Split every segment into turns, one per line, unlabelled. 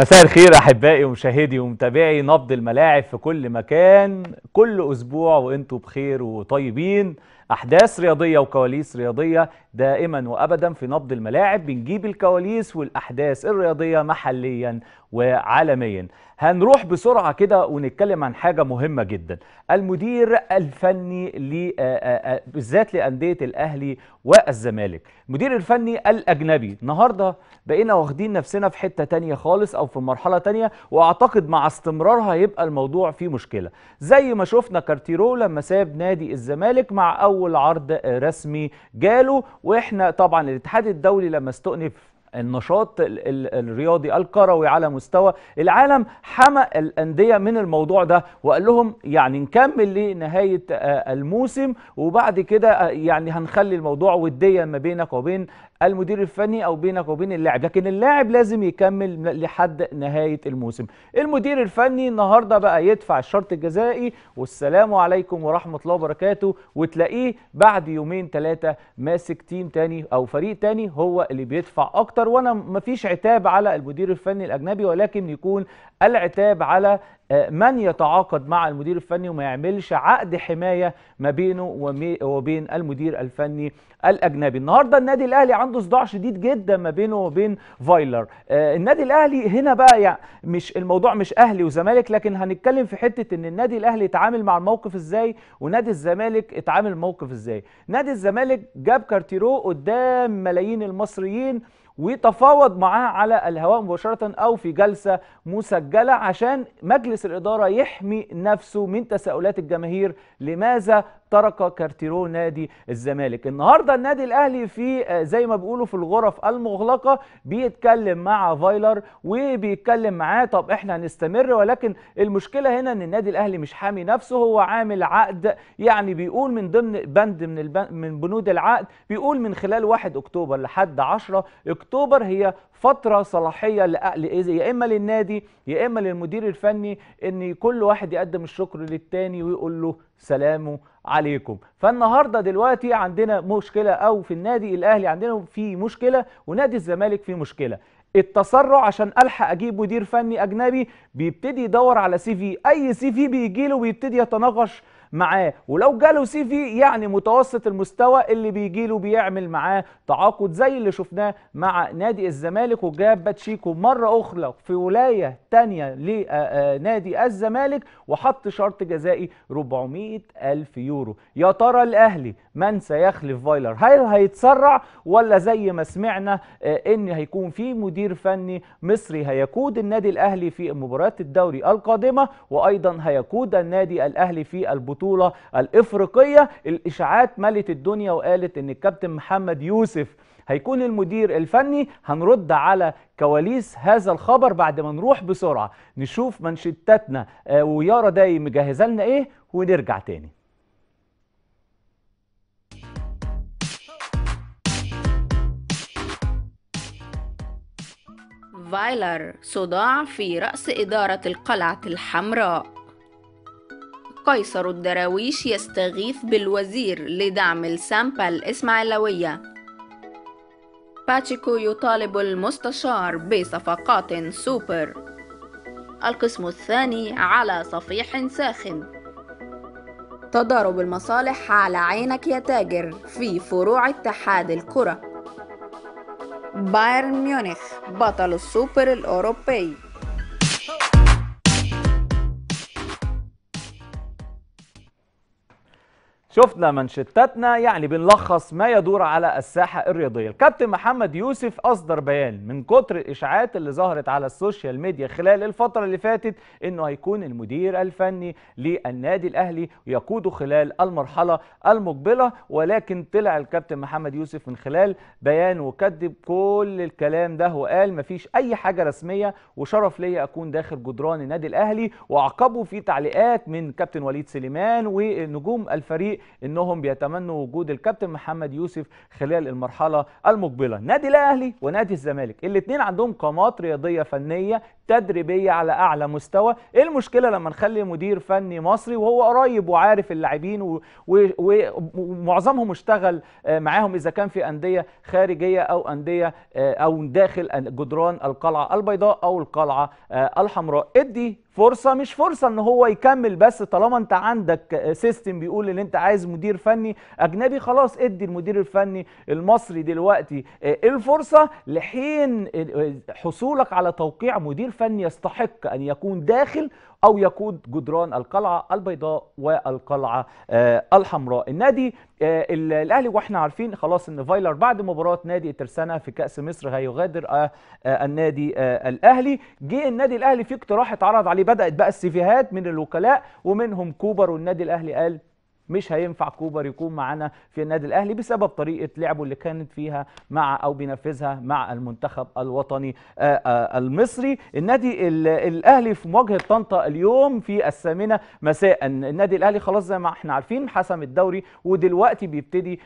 مساء الخير احبائي ومشاهدي ومتابعي نبض الملاعب في كل مكان كل اسبوع وانتم بخير وطيبين احداث رياضيه وكواليس رياضيه دائما وابدا في نبض الملاعب بنجيب الكواليس والاحداث الرياضيه محليا وعالميا هنروح بسرعه كده ونتكلم عن حاجه مهمه جدا المدير الفني بالذات لانديه الاهلي والزمالك المدير الفني الاجنبي النهارده بقينا واخدين نفسنا في حته تانية خالص او في مرحله تانية واعتقد مع استمرارها هيبقى الموضوع فيه مشكله زي ما شفنا كارتيرو لما ساب نادي الزمالك مع اول اول عرض رسمي جاله واحنا طبعا الاتحاد الدولي لما استؤنف النشاط الرياضي الكروي على مستوى العالم حمى الأندية من الموضوع ده وقال لهم يعني نكمل لنهاية آه، الموسم وبعد كده آه، يعني هنخلي الموضوع وديا ما بينك وبين المدير الفني او بينك وبين اللاعب لكن اللاعب لازم يكمل لحد نهايه الموسم المدير الفني النهارده بقى يدفع الشرط الجزائي والسلام عليكم ورحمه الله وبركاته وتلاقيه بعد يومين ثلاثه ماسك تيم تاني او فريق تاني هو اللي بيدفع اكتر وانا مفيش عتاب على المدير الفني الاجنبي ولكن يكون العتاب على آه، من يتعاقد مع المدير الفني وما يعملش عقد حمايه ما بينه وبين المدير الفني الاجنبي النهارده النادي الاهلي عنده صداع شديد جدا ما بينه وبين فايلر آه، النادي الاهلي هنا بقى يعني مش الموضوع مش اهلي وزمالك لكن هنتكلم في حته ان النادي الاهلي اتعامل مع الموقف ازاي ونادي الزمالك اتعامل الموقف ازاي نادي الزمالك جاب كارتيرو قدام ملايين المصريين ويتفاوض معاه على الهواء مباشرة أو في جلسة مسجلة عشان مجلس الإدارة يحمي نفسه من تساؤلات الجماهير لماذا ترك كارتيرو نادي الزمالك النهارده النادي الاهلي في آه، زي ما بيقولوا في الغرف المغلقه بيتكلم مع فايلر وبيتكلم معاه طب احنا هنستمر ولكن المشكله هنا ان النادي الاهلي مش حامي نفسه هو عامل عقد يعني بيقول من ضمن بند من من بنود العقد بيقول من خلال 1 اكتوبر لحد 10 اكتوبر هي فتره صلاحيه يا اما للنادي يا اما للمدير الفني ان كل واحد يقدم الشكر للتاني ويقول له سلامه عليكم فالنهارده دلوقتي عندنا مشكله او في النادي الاهلي عندنا في مشكله ونادي الزمالك في مشكله التسرع عشان الحق اجيب مدير فني اجنبي بيبتدي يدور على سي في اي سي في بيجي له بيبتدي يتناقش معاه ولو جاله سي في يعني متوسط المستوى اللي بيجي له بيعمل معاه تعاقد زي اللي شفناه مع نادي الزمالك وجاب باتشيكو مره اخرى في ولايه ثانيه لنادي آه، آه، الزمالك وحط شرط جزائي 400 ألف يورو يا ترى الأهلي من سيخلف فايلر هل هيتسرع ولا زي ما سمعنا آه، ان هيكون في مدير فني مصري هيقود النادي الأهلي في مباريات الدوري القادمة وأيضا هيقود النادي الأهلي في البطولة البطوله الافريقيه الاشاعات ملت الدنيا وقالت ان الكابتن محمد يوسف هيكون المدير الفني هنرد على كواليس هذا الخبر بعد ما نروح بسرعه نشوف منشتاتنا آه، ويارا داي مجهزه لنا ايه ونرجع تاني فايلر صداع في رأس إدارة القلعة الحمراء قيصر الدراويش يستغيث بالوزير لدعم السامبا الإسماعيلوية باتشيكو يطالب المستشار بصفقات سوبر القسم الثاني على صفيح ساخن تضارب المصالح على عينك يا تاجر في فروع اتحاد الكرة بايرن ميونخ بطل السوبر الأوروبي شفنا منشتاتنا يعني بنلخص ما يدور على الساحة الرياضية الكابتن محمد يوسف أصدر بيان من كتر الإشاعات اللي ظهرت على السوشيال ميديا خلال الفترة اللي فاتت إنه هيكون المدير الفني للنادي الأهلي ويقوده خلال المرحلة المقبلة ولكن طلع الكابتن محمد يوسف من خلال بيان وكذب كل الكلام ده وقال مفيش أي حاجة رسمية وشرف ليا أكون داخل جدران النادي الأهلي وعقبه في تعليقات من كابتن وليد سليمان ونجوم الفريق انهم بيتمنوا وجود الكابتن محمد يوسف خلال المرحله المقبله نادي الاهلي ونادي الزمالك الاثنين عندهم قامات رياضيه فنيه تدريبيه على اعلى مستوى ايه المشكله لما نخلي مدير فني مصري وهو قريب وعارف اللاعبين ومعظمهم اشتغل آه، معاهم اذا كان في انديه خارجيه او انديه آه، او داخل جدران القلعه البيضاء او القلعه آه، الحمراء ادي فرصه مش فرصه ان هو يكمل بس طالما انت عندك سيستم بيقول ان انت عايز مدير فني اجنبي خلاص ادي المدير الفني المصري دلوقتي آه، الفرصه لحين آه، حصولك على توقيع مدير فني يستحق ان يكون داخل أو يقود جدران القلعة البيضاء والقلعة آه، الحمراء النادي آه، الأهلي وإحنا عارفين خلاص أن فايلر بعد مباراة نادي الترسانه في كأس مصر هيغادر آه، النادي الأهلي جه النادي الأهلي في اقتراح اتعرض عليه بدأت بقى السيفيهات من الوكلاء ومنهم كوبر والنادي الأهلي قال مش هينفع كوبر يكون معانا في النادي الاهلي بسبب طريقه لعبه اللي كانت فيها مع او بينفذها مع المنتخب الوطني آه، آه، المصري النادي الاهلي في مواجهه طنطا اليوم في الثامنه مساء النادي الاهلي خلاص زي ما احنا عارفين حسم الدوري ودلوقتي بيبتدي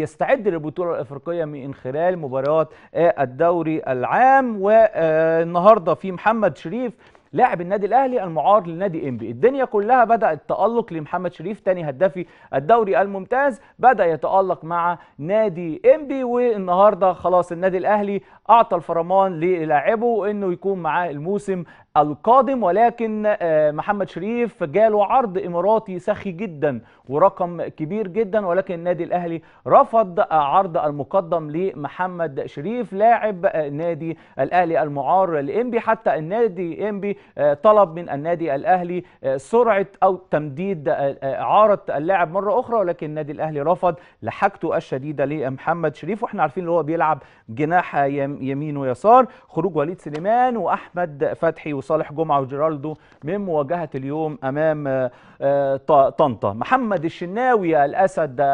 يستعد للبطوله الافريقيه من خلال مباريات آه، الدوري العام والنهارده في محمد شريف لاعب النادي الاهلي المعار لنادي انبي الدنيا كلها بدات تالق لمحمد شريف تاني هدافي الدوري الممتاز بدا يتالق مع نادي انبي والنهارده خلاص النادي الاهلي اعطى الفرمان للاعبه انه يكون معاه الموسم القادم ولكن آه، محمد شريف جاله عرض اماراتي سخي جدا ورقم كبير جدا ولكن النادي الاهلي رفض آه، عرض المقدم لمحمد شريف لاعب آه، نادي الاهلي المعار لانبي حتى النادي انبي طلب من النادي الاهلي سرعه او تمديد اعاره اللاعب مره اخرى ولكن النادي الاهلي رفض لحاجته الشديده لمحمد شريف واحنا عارفين ان هو بيلعب جناح يمين ويسار خروج وليد سليمان واحمد فتحي وصالح جمعه وجيرالدو من مواجهه اليوم امام آه، آه، طنطا محمد الشناوي الاسد آه،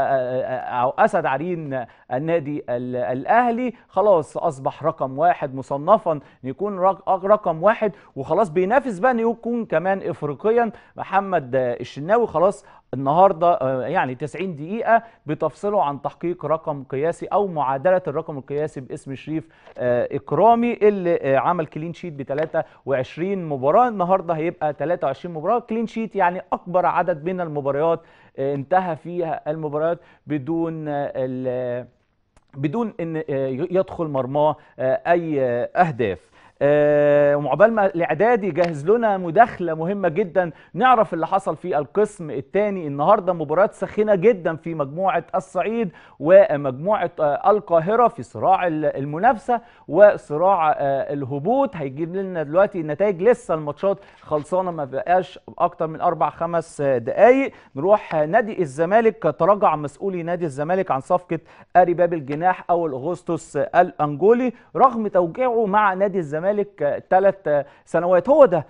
او اسد عرين النادي الاهلي خلاص اصبح رقم واحد مصنفا يكون رقم واحد وخلاص بينافس بقى يكون كمان افريقيا محمد الشناوي خلاص النهارده آه، يعني 90 دقيقه بتفصله عن تحقيق رقم قياسي او معادله الرقم القياسي باسم شريف آه، اكرامي اللي آه، عمل كلين شيت ب 23 مباراه النهارده هيبقى 23 مباراه كلين شيت يعني اكبر عدد من المباريات انتهى فيها المباريات بدون بدون ان يدخل مرماه اي اهداف آه، وعقبال ما الاعداد يجهز لنا مداخله مهمه جدا نعرف اللي حصل في القسم الثاني النهارده مباراه سخنه جدا في مجموعه الصعيد ومجموعه آه، القاهره في صراع المنافسه وصراع آه، الهبوط هيجيب لنا دلوقتي النتائج لسه الماتشات خلصانه ما بقاش اكتر من اربع خمس دقائق نروح نادي الزمالك تراجع مسؤولي نادي الزمالك عن صفقه اري باب الجناح اول اغسطس الانجولي رغم توقيعه مع نادي الزمالك الزمالك ثلاث سنوات هو ده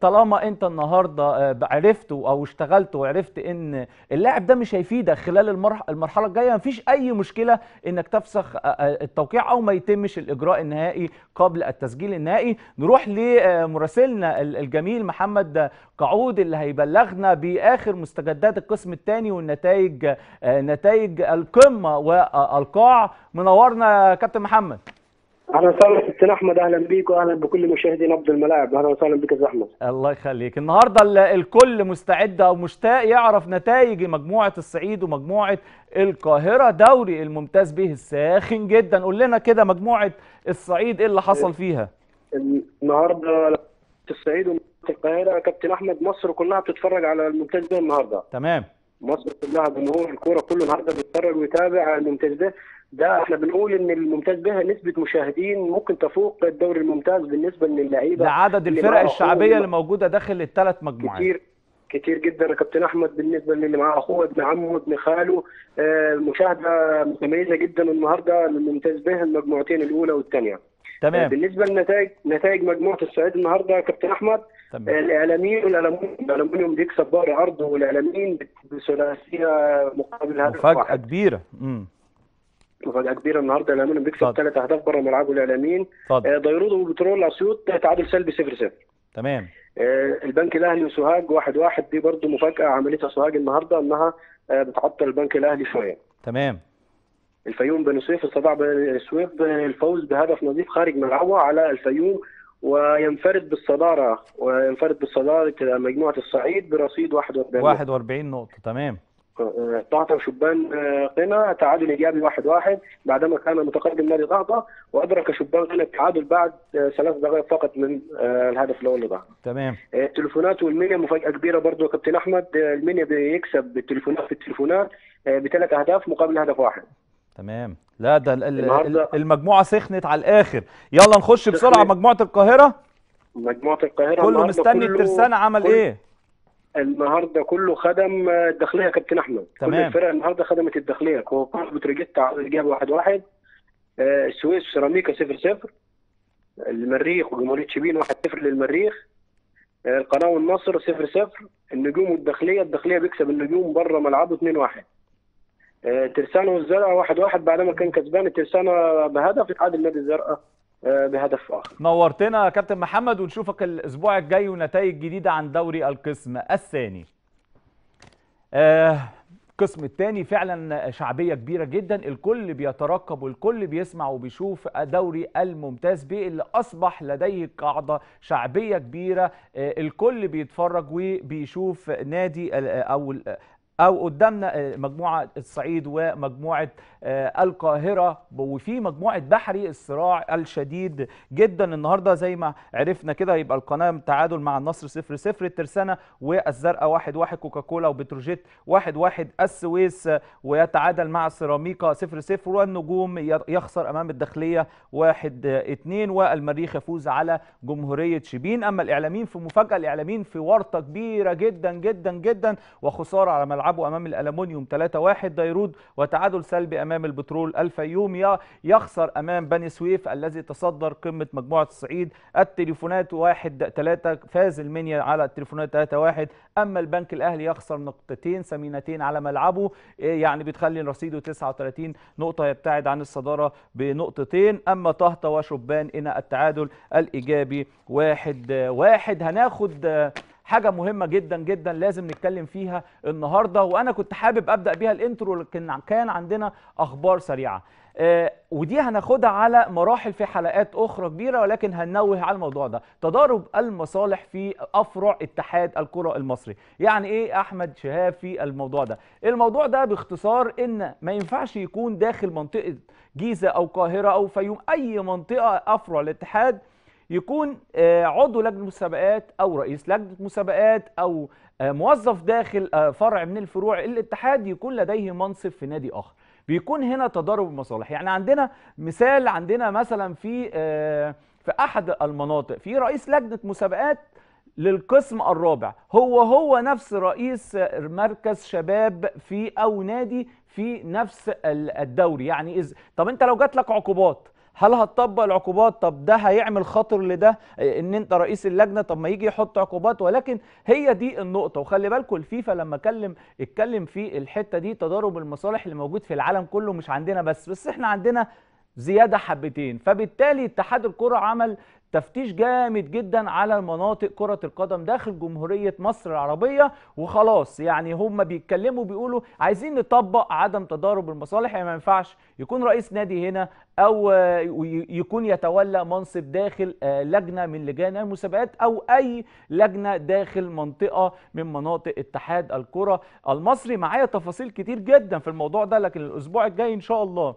طالما انت النهارده آه، عرفت او اشتغلت وعرفت ان اللاعب ده مش هيفيدك خلال المرحله الجايه مفيش اي مشكله انك تفسخ آه، آه، التوقيع او ما يتمش الاجراء النهائي قبل التسجيل النهائي نروح لمراسلنا الجميل محمد قعود اللي هيبلغنا باخر مستجدات القسم الثاني والنتائج نتائج القمه والقاع منورنا يا كابتن محمد
اهلا وسهلا كابتن احمد اهلا بيك واهلا بكل مشاهدي نبض الملاعب اهلا وسهلا بك يا احمد
الله يخليك النهارده الكل مستعد او مشتاق يعرف نتائج مجموعه الصعيد ومجموعه القاهره دوري الممتاز به الساخن جدا قول لنا كده مجموعه الصعيد ايه اللي حصل إيه. فيها
النهارده الصعيد ومجموعه القاهره كابتن احمد مصر كلها بتتفرج على الممتاز به النهارده تمام مصر كلها جمهور الكوره كله النهارده بيتفرج ويتابع الممتاز ده ده احنا بنقول ان الممتاز بها نسبه مشاهدين ممكن تفوق الدوري الممتاز بالنسبه للعيبه لعدد الفرق الشعبيه اللي
موجوده داخل الثلاث مجموعات
كتير كتير جدا يا كابتن احمد بالنسبه للي معاه اخوه ابن عمه ابن خاله آه، مشاهده متميزه جدا النهارده الممتاز بها المجموعتين الاولى والثانيه تمام آه، بالنسبه لنتائج نتائج مجموعه الصعيد النهارده يا كابتن احمد تمام. آه، الاعلاميين والالومنيوم الالومنيوم بيكسب بار عرضه والاعلاميين بثلاثيه مقابل هدف مفاجاه كبيره امم مفاجاه كبيره النهارده الاهلي بيكسب ثلاث اهداف بره ملعبه الاعلاميين آه، ديرود وبترول اسيوط تعادل سلبي 0 0 تمام آه، البنك الاهلي وسوهاج 1 1 دي برده مفاجاه عملتها سوهاج النهارده انها آه، بتعطل البنك الاهلي شويه تمام الفيوم بن سويف استطاع بن سويف الفوز بهدف نظيف خارج ملعبه على الفيوم وينفرد بالصداره وينفرد بالصداره مجموعه الصعيد برصيد 41 41
نقطه تمام
طاطا وشبان آه، قنا تعادل ايجابي واحد واحد بعدما كان متقدم نادي طاطا وادرك شبان قنا التعادل بعد آه، ثلاث دقائق فقط من آه، الهدف الاول لطاطا. تمام. التليفونات والمنيا مفاجاه كبيره برضه كابتن احمد المنيا بيكسب بالتليفونات في التليفونات بثلاث اهداف مقابل هدف واحد.
تمام لا ده المجموعه سخنت على الاخر يلا نخش بسرعه مجموعه القاهره
مجموعه القاهره كله مستني الترسانه عمل كل... ايه؟ النهارده كله خدم آه، الداخليه يا كابتن احمد تمام. كل الفرق النهارده خدمت الداخليه هو قرب جاب واحد واحد آه، السويس سيراميكا صفر صفر المريخ وجمهوريه شبين واحد صفر للمريخ آه، القناه والنصر صفر صفر النجوم والداخليه الداخليه بيكسب النجوم بره ملعبه 2 واحد ترسانة والزرقاء واحد واحد ما كان كسبان الترسانة بهدف اتعادل النادي الزرقاء آه، بهدف اخر
نورتنا يا كابتن محمد ونشوفك الاسبوع الجاي ونتائج جديده عن دوري القسم الثاني القسم آه، الثاني فعلا شعبيه كبيره جدا الكل بيترقب والكل بيسمع وبيشوف دوري الممتاز بيه اللي اصبح لديه قاعده شعبيه كبيره آه، الكل بيتفرج وبيشوف نادي او او قدامنا آه، مجموعه الصعيد ومجموعه آه، القاهره وفي مجموعه بحري الصراع الشديد جدا النهارده زي ما عرفنا كده يبقى القناه تعادل مع النصر 0 0 الترسانه والزرقاء 1 1 كوكاكولا وبتروجيت 1 1 السويس ويتعادل مع سيراميكا 0 0 والنجوم يخسر امام الداخليه 1 2 آه، والمريخ يفوز على جمهوريه شبين اما الاعلاميين في مفاجاه الاعلاميين في ورطه كبيره جدا جدا جدا وخساره على ملعب ملعبه امام الالومنيوم 3-1 ديرود وتعادل سلبي امام البترول الفيوم يخسر امام بني سويف الذي تصدر قمه مجموعه الصعيد التليفونات 1-3 فاز المنيا على التليفونات 3-1 اما البنك الاهلي يخسر نقطتين ثمينتين على ملعبه إيه يعني بتخلي رصيده 39 نقطه يبتعد عن الصداره بنقطتين اما طهطا وشبان هنا التعادل الايجابي 1-1 هناخد حاجه مهمه جدا جدا لازم نتكلم فيها النهارده وانا كنت حابب ابدا بيها الانترو لكن كان عندنا اخبار سريعه آه ودي هناخدها على مراحل في حلقات اخرى كبيره ولكن هننوه على الموضوع ده تضارب المصالح في افرع اتحاد الكره المصري يعني ايه احمد شهاب في الموضوع ده الموضوع ده باختصار ان ما ينفعش يكون داخل منطقه جيزه او قاهرة او فيوم اي منطقه افرع الاتحاد يكون آه، عضو لجنه مسابقات او رئيس لجنه مسابقات او آه، موظف داخل آه، فرع من الفروع الاتحاد يكون لديه منصب في نادي اخر بيكون هنا تضارب المصالح يعني عندنا مثال عندنا مثلا في في احد المناطق في رئيس لجنه مسابقات للقسم الرابع هو هو نفس رئيس مركز شباب في او نادي في نفس الدوري يعني إذ طب انت لو جات لك عقوبات هل هتطبق العقوبات طب ده هيعمل خطر لده آه، ان انت رئيس اللجنه طب ما يجي يحط عقوبات ولكن هي دي النقطه وخلي بالكم الفيفا لما اتكلم اتكلم في الحته دي تضارب المصالح اللي موجود في العالم كله مش عندنا بس بس احنا عندنا زياده حبتين فبالتالي اتحاد الكره عمل تفتيش جامد جدا على مناطق كرة القدم داخل جمهورية مصر العربية وخلاص يعني هم بيتكلموا بيقولوا عايزين نطبق عدم تضارب المصالح يعني ما ينفعش يكون رئيس نادي هنا او يكون يتولى منصب داخل آه، لجنه من لجان المسابقات او اي لجنه داخل منطقه من مناطق اتحاد الكره المصري معايا تفاصيل كتير جدا في الموضوع ده لكن الاسبوع الجاي ان شاء الله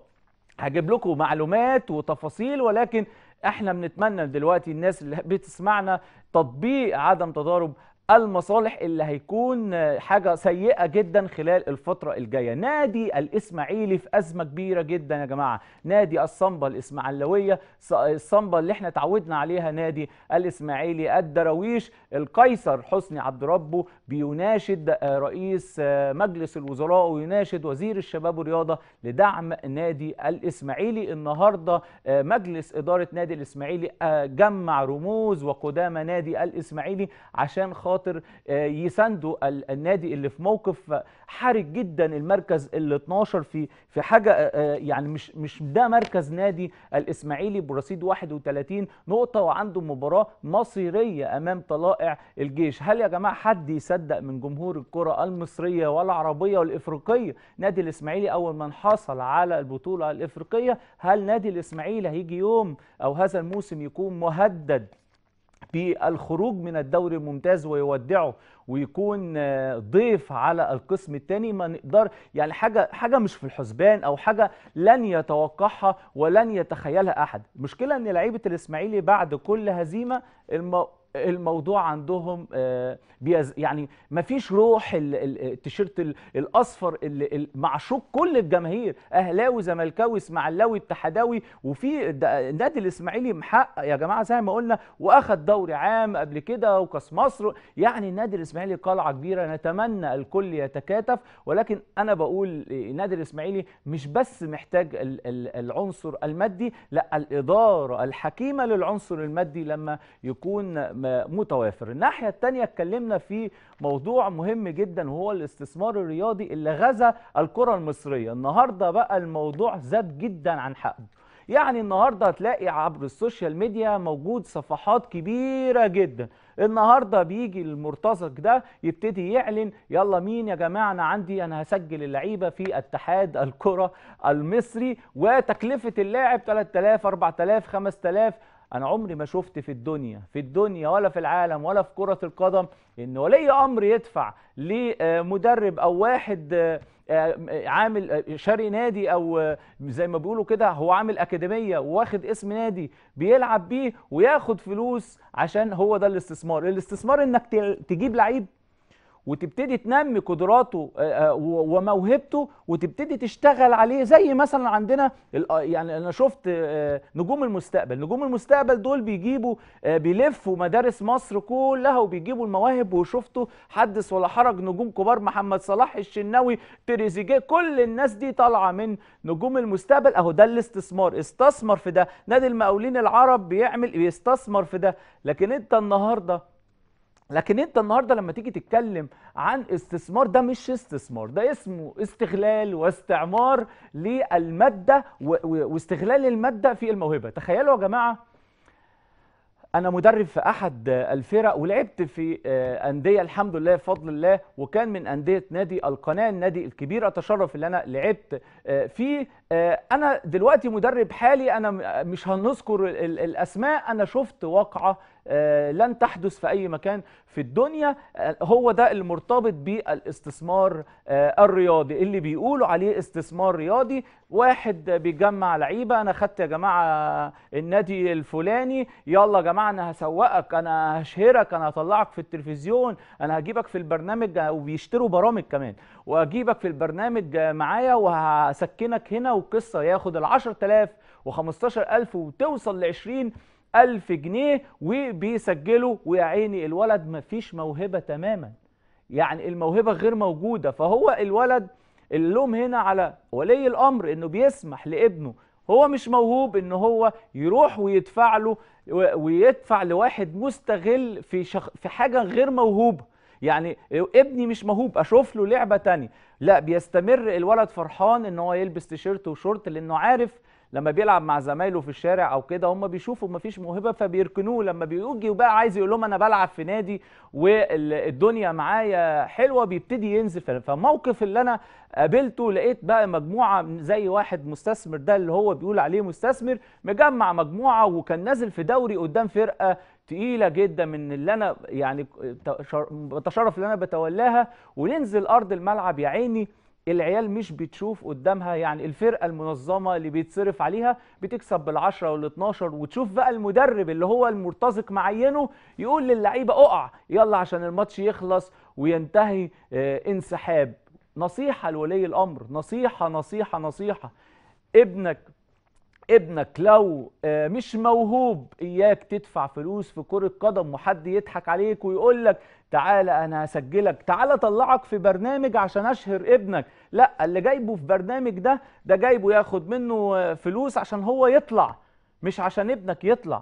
هجيب لكم معلومات وتفاصيل ولكن احنا بنتمنى دلوقتي الناس اللي بتسمعنا تطبيق عدم تضارب المصالح اللي هيكون حاجه سيئه جدا خلال الفتره الجايه نادي الاسماعيلي في ازمه كبيره جدا يا جماعه نادي الصمبا الاسماعلاويه، الصمبا اللي احنا تعودنا عليها نادي الاسماعيلي الدراويش القيصر حسني عبد ربه بيناشد آه، رئيس آه، مجلس الوزراء ويناشد وزير الشباب والرياضه لدعم نادي الاسماعيلي النهارده آه، مجلس اداره نادي الاسماعيلي جمع رموز وقدامى نادي الاسماعيلي عشان خاطر خاطر آه، يساندوا النادي اللي في موقف حرج جدا المركز ال 12 في في حاجه آه، آه، يعني مش مش ده مركز نادي الاسماعيلي برصيد 31 نقطه وعنده مباراه مصيريه امام طلائع الجيش هل يا جماعه حد يصدق من جمهور الكره المصريه والعربيه والافريقيه نادي الاسماعيلي اول ما حصل على البطوله الافريقيه هل نادي الاسماعيلي هيجي يوم او هذا الموسم يكون مهدد بالخروج من الدوري الممتاز ويودعه ويكون آه، ضيف على القسم الثاني ما نقدر يعني حاجه حاجه مش في الحسبان او حاجه لن يتوقعها ولن يتخيلها احد المشكله ان لعيبه الاسماعيلي بعد كل هزيمه الموضوع عندهم آه، بيز يعني ما فيش روح التيشيرت الاصفر اللي معشوق كل الجماهير اهلاوي زملكاوي اسماعيلاوي اتحداوي وفي النادي الاسماعيلي محقق يا جماعه زي ما قلنا واخد دوري عام قبل كده وكاس مصر يعني النادي الاسماعيلي قلعه كبيره نتمنى الكل يتكاتف ولكن انا بقول النادي الاسماعيلي مش بس محتاج العنصر المادي لا الاداره الحكيمه للعنصر المادي لما يكون متوافر الناحية التانية اتكلمنا في موضوع مهم جدا وهو الاستثمار الرياضي اللي غزا الكرة المصرية النهاردة بقى الموضوع زاد جدا عن حقه يعني النهاردة هتلاقي عبر السوشيال ميديا موجود صفحات كبيرة جدا النهاردة بيجي المرتزق ده يبتدي يعلن يلا مين يا جماعة أنا عندي أنا هسجل اللعيبة في اتحاد الكرة المصري وتكلفة اللاعب 3000 4000 5000 انا عمري ما شفت في الدنيا في الدنيا ولا في العالم ولا في كرة القدم ان ولي امر يدفع لمدرب آه، او واحد آه، آه، عامل شاري نادي او زي ما بيقولوا كده هو عامل اكاديميه واخد اسم نادي بيلعب بيه وياخد فلوس عشان هو ده الاستثمار الاستثمار انك تجيب لعيب وتبتدي تنمي قدراته آه، آه، وموهبته وتبتدي تشتغل عليه زي مثلا عندنا آه، يعني انا شفت نجوم المستقبل نجوم المستقبل دول بيجيبوا بيلفوا مدارس مصر كلها وبيجيبوا المواهب وشفتوا حدث ولا حرج نجوم كبار محمد صلاح الشناوي تريزيجيه كل الناس دي طالعه من نجوم المستقبل اهو ده الاستثمار استثمر في ده نادي المقاولين العرب بيعمل بيستثمر في ده لكن انت النهارده لكن انت النهارده لما تيجي تتكلم عن استثمار ده مش استثمار ده اسمه استغلال واستعمار للماده واستغلال الماده في الموهبه تخيلوا يا جماعه انا مدرب في احد الفرق ولعبت في آه، انديه الحمد لله بفضل الله وكان من انديه نادي القناه النادي الكبير اتشرف ان انا لعبت آه، فيه آه، انا دلوقتي مدرب حالي انا مش هنذكر الاسماء انا شفت واقعه آه، لن تحدث في اي مكان في الدنيا آه، هو ده المرتبط بالاستثمار الرياضي اللي بيقولوا عليه استثمار رياضي واحد بيجمع لعيبه انا خدت يا جماعه النادي الفلاني يلا يا جماعه انا هسوقك انا هشهرك انا هطلعك في التلفزيون انا هجيبك في البرنامج وبيشتروا برامج كمان واجيبك في البرنامج معايا وهسكنك هنا والقصه ياخد ال 10000 و15000 وتوصل ل 20000 ألف جنيه وبيسجلوا ويا عيني الولد مفيش موهبة تماما يعني الموهبة غير موجودة فهو الولد اللوم هنا على ولي الأمر إنه بيسمح لابنه هو مش موهوب إن هو يروح ويدفع له ويدفع لواحد مستغل في شخ... في حاجة غير موهوبة يعني ابني مش موهوب اشوف له لعبه تانية لا بيستمر الولد فرحان ان هو يلبس تيشيرت وشورت لانه عارف لما بيلعب مع زمايله في الشارع او كده هم بيشوفوا مفيش موهبه فبيركنوه لما بيجي وبقى عايز يقول لهم انا بلعب في نادي والدنيا معايا حلوه بيبتدي ينزل فموقف اللي انا قابلته لقيت بقى مجموعه زي واحد مستثمر ده اللي هو بيقول عليه مستثمر مجمع مجموعه وكان نازل في دوري قدام فرقه تقيله جدا من اللي انا يعني بتشرف اللي انا بتولاها وننزل ارض الملعب يا عيني العيال مش بتشوف قدامها يعني الفرقه المنظمه اللي بيتصرف عليها بتكسب بال10 وال12 وتشوف بقى المدرب اللي هو المرتزق معينه يقول للعيبه اقع يلا عشان الماتش يخلص وينتهي آه، انسحاب نصيحه لولي الامر نصيحه نصيحه نصيحه ابنك ابنك لو آه، مش موهوب اياك تدفع فلوس في كرة قدم وحد يضحك عليك ويقول لك تعالى انا هسجلك تعالى اطلعك في برنامج عشان اشهر ابنك لا اللي جايبه في برنامج ده ده جايبه ياخد منه آه، فلوس عشان هو يطلع مش عشان ابنك يطلع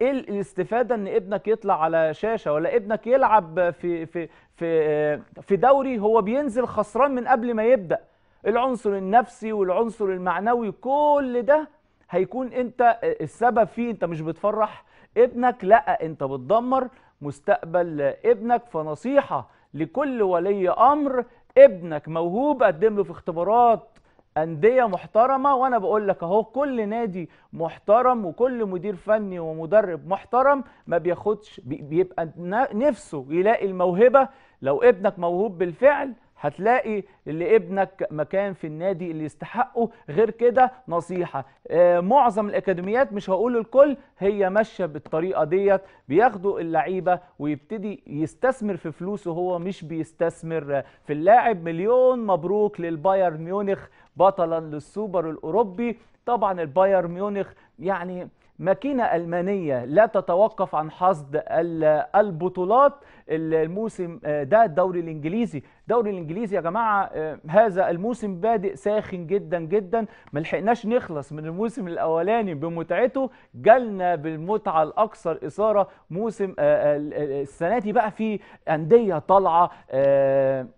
ايه الاستفاده ان ابنك يطلع على شاشه ولا ابنك يلعب في في في آه، في دوري هو بينزل خسران من قبل ما يبدا العنصر النفسي والعنصر المعنوي كل ده هيكون انت السبب فيه انت مش بتفرح ابنك لا انت بتدمر مستقبل ابنك فنصيحة لكل ولي امر ابنك موهوب قدم له إيه في اختبارات أندية محترمة وأنا بقول لك أهو كل نادي محترم وكل مدير فني ومدرب محترم ما بياخدش بيبقى نفسه يلاقي الموهبة لو ابنك موهوب بالفعل هتلاقي اللي ابنك مكان في النادي اللي يستحقه غير كده نصيحة آه معظم الأكاديميات مش هقول الكل هي ماشية بالطريقة ديت بياخدوا اللعيبة ويبتدي يستثمر في فلوسه هو مش بيستثمر في اللاعب مليون مبروك للبايرن ميونخ بطلا للسوبر الأوروبي طبعا البايرن ميونخ يعني ماكينة ألمانية لا تتوقف عن حصد البطولات الموسم آه، ده الدوري الإنجليزي الدوري الإنجليزي يا جماعة آه، هذا الموسم بادئ ساخن جدا جدا ملحقناش نخلص من الموسم الأولاني بمتعته جالنا بالمتعة الأكثر إثارة موسم آه، السنة دي بقى في أندية طالعة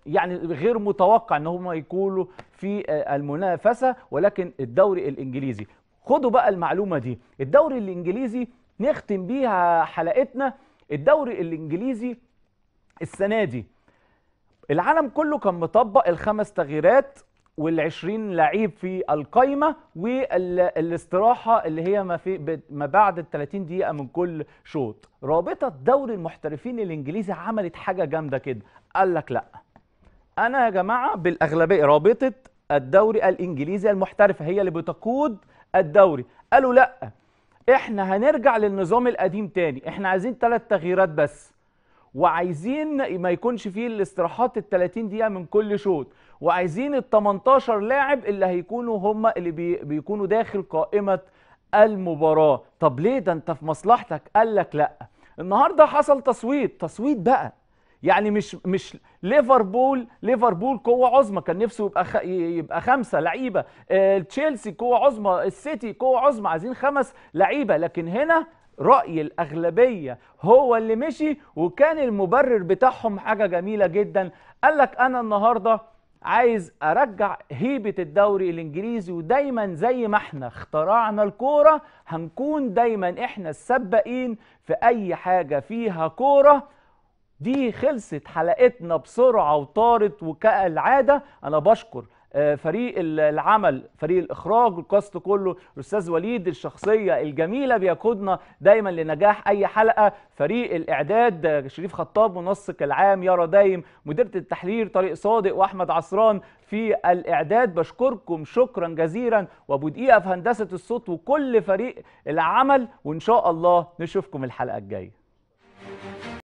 يعني غير متوقع إن هم يكونوا في المنافسة ولكن الدوري الإنجليزي خدوا بقى المعلومة دي الدوري الإنجليزي نختم بيها حلقتنا الدوري الإنجليزي السنة دي العالم كله كان مطبق الخمس تغييرات وال20 لعيب في القايمة والاستراحة اللي هي ما, في ما بعد ال 30 دقيقة من كل شوط رابطة دوري المحترفين الإنجليزي عملت حاجة جامدة كده قال لك لأ أنا يا جماعة بالأغلبية رابطة الدوري الإنجليزي المحترفة هي اللي بتقود الدوري قالوا لا احنا هنرجع للنظام القديم تاني احنا عايزين ثلاث تغييرات بس وعايزين ما يكونش فيه الاستراحات ال 30 دقيقه من كل شوط وعايزين ال 18 لاعب اللي هيكونوا هم اللي بي بيكونوا داخل قائمه المباراه طب ليه ده انت في مصلحتك قال لك لا النهارده حصل تصويت تصويت بقى يعني مش مش ليفربول ليفربول قوه عظمى كان نفسه يبقى خ... يبقى خمسه لعيبه آه، تشيلسي قوه عظمى السيتي قوه عظمى عايزين خمس لعيبه لكن هنا رأي الأغلبية هو اللي مشي وكان المبرر بتاعهم حاجة جميلة جدا قال لك أنا النهاردة عايز أرجع هيبة الدوري الإنجليزي ودايما زي ما احنا اخترعنا الكورة هنكون دايما احنا السباقين في أي حاجة فيها كورة دي خلصت حلقتنا بسرعة وطارت وكالعادة أنا بشكر آه، فريق العمل فريق الاخراج الكاست كله الاستاذ وليد الشخصيه الجميله بيقودنا دايما لنجاح اي حلقه فريق الاعداد آه، شريف خطاب منسق العام يارا دايم مديره التحرير طارق صادق واحمد عصران في الاعداد بشكركم شكرا جزيلا وابو دقيقه في هندسه الصوت وكل فريق العمل وان شاء الله نشوفكم الحلقه الجايه